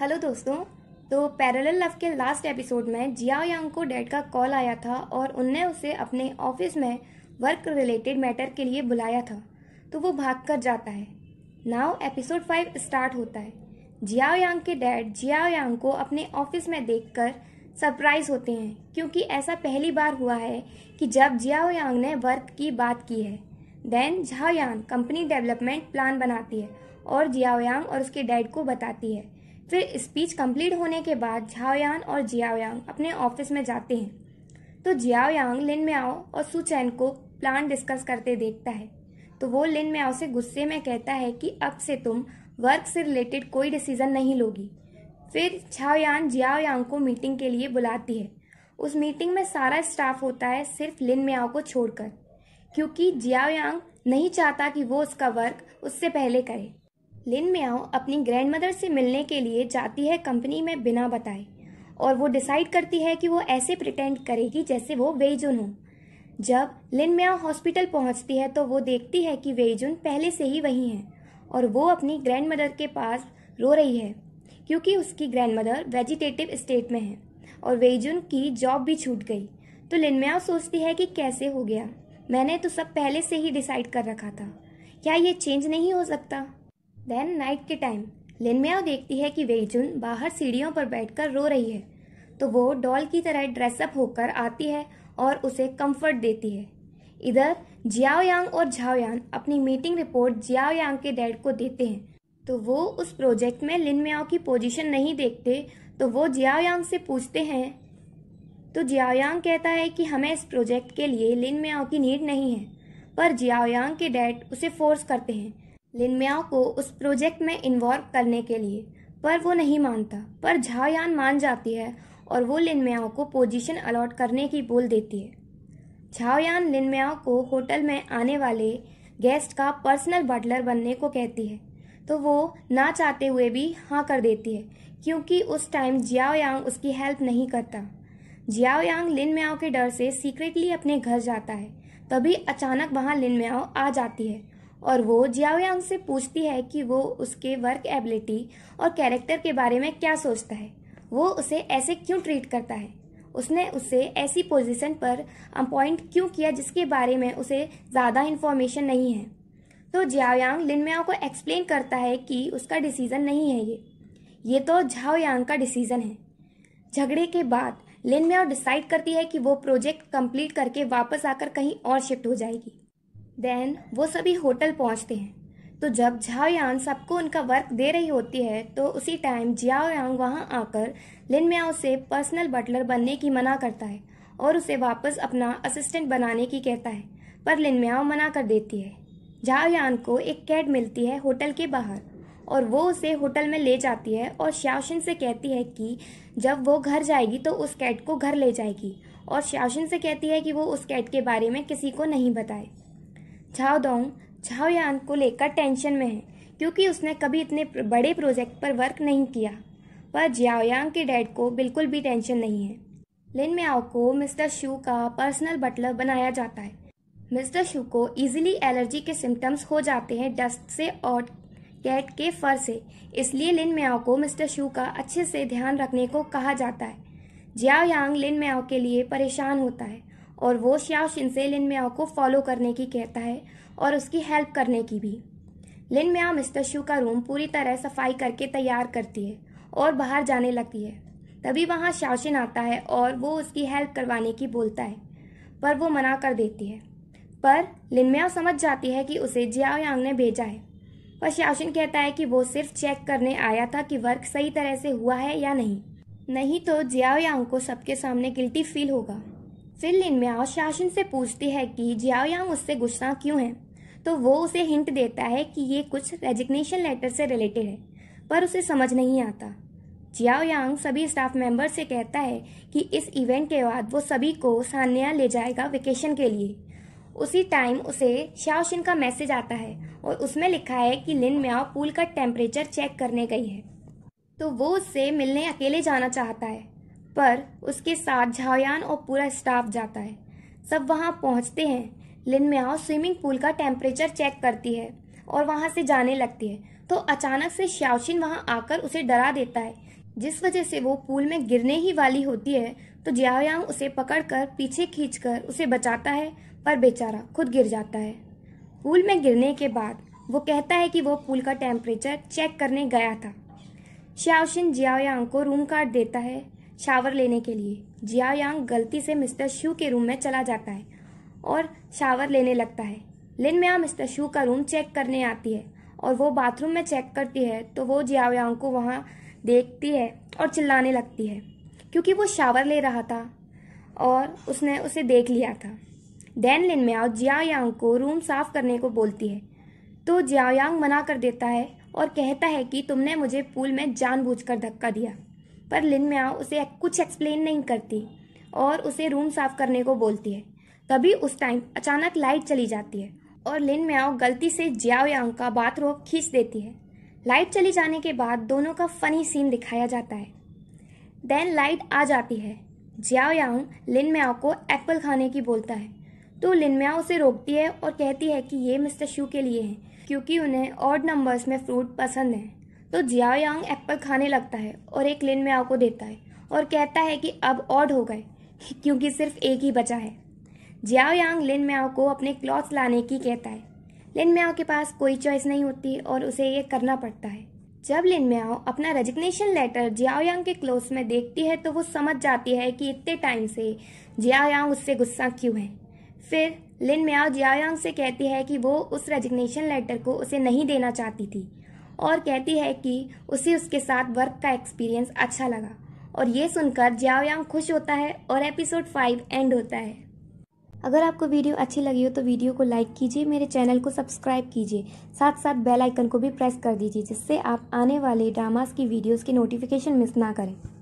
hello दोस्तों तो parallel love के लास्ट एपिसोड में जिया यांग को डैड का कॉल आया था और उनने उसे अपने ऑफिस में वर्क रिलेटेड मैटर के लिए बुलाया था तो वो भाग कर जाता है नाव एपिसोड फाइव स्टार्ट होता है जिया यांग के डैड जिया यांग को अपने ऑफिस में देख सरप्राइज होते हैं क्योंकि ऐसा पहली बार हुआ है कि जब जियाओ यांग ने वर्क की बात की है then Zhaoyang company development plan बनाती है और जियाओयांग और उसके डैड को बताती है फिर स्पीच कंप्लीट होने के बाद झाओयांग और जियाओयांग अपने ऑफिस में जाते हैं तो जियाओयांग लिन म्याओ और सुचैन को प्लान डिस्कस करते देखता है तो वो लिन म्याओ से गुस्से में कहता है कि अब से तुम वर्क से रिलेटेड कोई डिसीजन नहीं लोगी फिर झाओयांग जियाओयांग को मीटिंग के लिए बुलाती है उस मीटिंग में सारा स्टाफ होता है सिर्फ लिन म्याओ को छोड़कर क्योंकि जियाओयांग नहीं चाहता कि वो उसका वर्क उससे पहले करे लिन म्याओ अपनी ग्रैंड मदर से मिलने के लिए जाती है कंपनी में बिना बताए और वो डिसाइड करती है कि वो ऐसे प्रिटेंड करेगी जैसे वो वेजुन हो जब लिन म्याओ हॉस्पिटल पहुंचती है तो वो देखती है कि वेजुन पहले से ही वहीं है और वो अपनी ग्रैंड मदर के पास रो रही है क्योंकि उसकी ग्रैंड मदर वेजिटेटिव स्टेट में है और वेजुन की जॉब भी छूट गई तो म्याओ सोचती है कि कैसे हो गया मैंने तो सब पहले से ही डिसाइड कर रखा था क्या ये चेंज नहीं हो सकता देन नाइट के टाइम लिनमेव देखती है कि वेजुन बाहर सीढ़ियों पर बैठकर रो रही है तो वो डॉल की तरह ड्रेसअप होकर आती है और उसे कंफर्ट देती है इधर जियाओयांग और झाओयांग अपनी मीटिंग रिपोर्ट जियाओयांग के डैड को देते हैं तो वो उस प्रोजेक्ट में लिनम्याओ की पोजीशन नहीं देखते तो वो जियाओयांग से पूछते हैं तो जियाओयांग कहता है कि हमें इस प्रोजेक्ट के लिए म्याओ की नीड नहीं है पर जियाओयांग के डैड उसे फोर्स करते हैं लिनम्याओ को उस प्रोजेक्ट में इन्वॉल्व करने के लिए पर वो नहीं मानता पर झायान मान जाती है और वो लिनम्याओ को पोजीशन अलॉट करने की बोल देती है झाओयान लिनम्याओ को होटल में आने वाले गेस्ट का पर्सनल बटलर बनने को कहती है तो वो ना चाहते हुए भी हाँ कर देती है क्योंकि उस टाइम जियाओयांग उसकी हेल्प नहीं करता जियाओयांग यांग लिन के डर से सीक्रेटली अपने घर जाता है तभी अचानक वहाँ लिन आ जाती है और वो जियाओयांग से पूछती है कि वो उसके वर्क एबिलिटी और कैरेक्टर के बारे में क्या सोचता है वो उसे ऐसे क्यों ट्रीट करता है उसने उसे ऐसी पोजीशन पर अपॉइंट क्यों किया जिसके बारे में उसे ज़्यादा इन्फॉर्मेशन नहीं है तो जियाओयांग लिनम्याओ को एक्सप्लेन करता है कि उसका डिसीज़न नहीं है ये ये तो झाओयांग का डिसीज़न है झगड़े के बाद लिनम्याओ डिसाइड करती है कि वो प्रोजेक्ट कंप्लीट करके वापस आकर कहीं और शिफ्ट हो जाएगी देन वो सभी होटल पहुंचते हैं तो जब झाओ यांग सबको उनका वर्क दे रही होती है तो उसी टाइम जियाओ यांग वहां आकर लिन म्याओ से पर्सनल बटलर बनने की मना करता है और उसे वापस अपना असिस्टेंट बनाने की कहता है पर लिन म्याओ मना कर देती है झाओ यान को एक कैट मिलती है होटल के बाहर और वो उसे होटल में ले जाती है और श्याशिन से कहती है कि जब वो घर जाएगी तो उस कैट को घर ले जाएगी और श्याशिन से कहती है कि वो उस कैट के बारे में किसी को नहीं बताए झाओ दोंग झाओ यान को लेकर टेंशन में है क्योंकि उसने कभी इतने बड़े प्रोजेक्ट पर वर्क नहीं किया पर जियाओयांग के डैड को बिल्कुल भी टेंशन नहीं है लिन म्याओ को मिस्टर शू का पर्सनल बटलर बनाया जाता है मिस्टर शू को इजीली एलर्जी के सिम्टम्स हो जाते हैं डस्ट से और कैट के फर से इसलिए लिन म्याओ को मिस्टर शू का अच्छे से ध्यान रखने को कहा जाता है जियाओयांग लिन म्याओ के लिए परेशान होता है और वो श्याओ शिनसे लिन म्याओ को फॉलो करने की कहता है और उसकी हेल्प करने की भी लिन म्याओ मिस्टर शू का रूम पूरी तरह सफाई करके तैयार करती है और बाहर जाने लगती है तभी वहाँ शाओशिन आता है और वो उसकी हेल्प करवाने की बोलता है पर वो मना कर देती है पर लिनम्याओ समझ जाती है कि उसे यांग ने भेजा है पर शाओशिन कहता है कि वो सिर्फ चेक करने आया था कि वर्क सही तरह से हुआ है या नहीं नहीं तो यांग को सबके सामने गिल्टी फील होगा फिर लिन म्याओ शासन से पूछती है कि जियाओयांग उससे गुस्सा क्यों है तो वो उसे हिंट देता है कि ये कुछ रेजिग्नेशन लेटर से रिलेटेड है पर उसे समझ नहीं आता जियाओयांग सभी स्टाफ मेंबर से कहता है कि इस इवेंट के बाद वो सभी को सान्या ले जाएगा वेकेशन के लिए उसी टाइम उसे शाओशिन का मैसेज आता है और उसमें लिखा है कि लिन म्याओ पूल का टेम्परेचर चेक करने गई है तो वो उससे मिलने अकेले जाना चाहता है पर उसके साथ झावयान और पूरा स्टाफ जाता है सब वहाँ पहुँचते हैं लिन म्याओ स्विमिंग पूल का टेम्परेचर चेक करती है और वहाँ से जाने लगती है तो अचानक से श्यावशिन वहाँ आकर उसे डरा देता है जिस वजह से वो पूल में गिरने ही वाली होती है तो जियाओयांग उसे पकड़कर पीछे खींचकर उसे बचाता है पर बेचारा खुद गिर जाता है पूल में गिरने के बाद वो कहता है कि वो पूल का टेम्परेचर चेक करने गया था श्यावशिन जियाओयांग को रूम कार्ड देता है शावर लेने के लिए जिया यांग गलती से मिस्टर शू के रूम में चला जाता है और शावर लेने लगता है लिन म्या मिस्टर शू का रूम चेक करने आती है और वो बाथरूम में चेक करती है तो वो जियाओ यांग को वहाँ देखती है और चिल्लाने लगती है क्योंकि वो शावर ले रहा था और उसने उसे देख लिया था देन लिन म्याओ जियाओ यांग को रूम साफ करने को बोलती है तो जियाओ यांग मना कर देता है और कहता है कि तुमने मुझे पूल में जानबूझकर धक्का दिया पर लिन म्याओ उसे कुछ एक्सप्लेन नहीं करती और उसे रूम साफ करने को बोलती है तभी उस टाइम अचानक लाइट चली जाती है और लिन म्याओ गलती से जियाओ यांग का बाथरूम खींच देती है लाइट चली जाने के बाद दोनों का फनी सीन दिखाया जाता है देन लाइट आ जाती है जियाओ यांग लिन म्याओ को एप्पल खाने की बोलता है तो लिन म्याओ उसे रोकती है और कहती है कि ये मिस्टर शू के लिए हैं क्योंकि उन्हें ऑड नंबर्स में फ्रूट पसंद है तो जिया यांग एप्पल खाने लगता है और एक लिन में को देता है और कहता है कि अब ऑड हो गए क्योंकि सिर्फ एक ही बचा है जियाओ यांग लिन म्याओ को अपने क्लॉथ्स लाने की कहता है लिन म्याओ के पास कोई चॉइस नहीं होती और उसे ये करना पड़ता है जब लिन आओ अपना रेजिग्नेशन लेटर जियाओ यांग के क्लोथ में देखती है तो वो समझ जाती है कि इतने टाइम से जियाओ यांग उससे गुस्सा क्यों है फिर लिन म्याओ जियाओ यांग से कहती है कि वो उस रेजिग्नेशन लेटर को उसे नहीं देना चाहती थी और कहती है कि उसे उसके साथ वर्क का एक्सपीरियंस अच्छा लगा और ये सुनकर जियाओयांग खुश होता है और एपिसोड फाइव एंड होता है अगर आपको वीडियो अच्छी लगी हो तो वीडियो को लाइक कीजिए मेरे चैनल को सब्सक्राइब कीजिए साथ साथ बेल आइकन को भी प्रेस कर दीजिए जिससे आप आने वाले ड्रामास की वीडियोस की नोटिफिकेशन मिस ना करें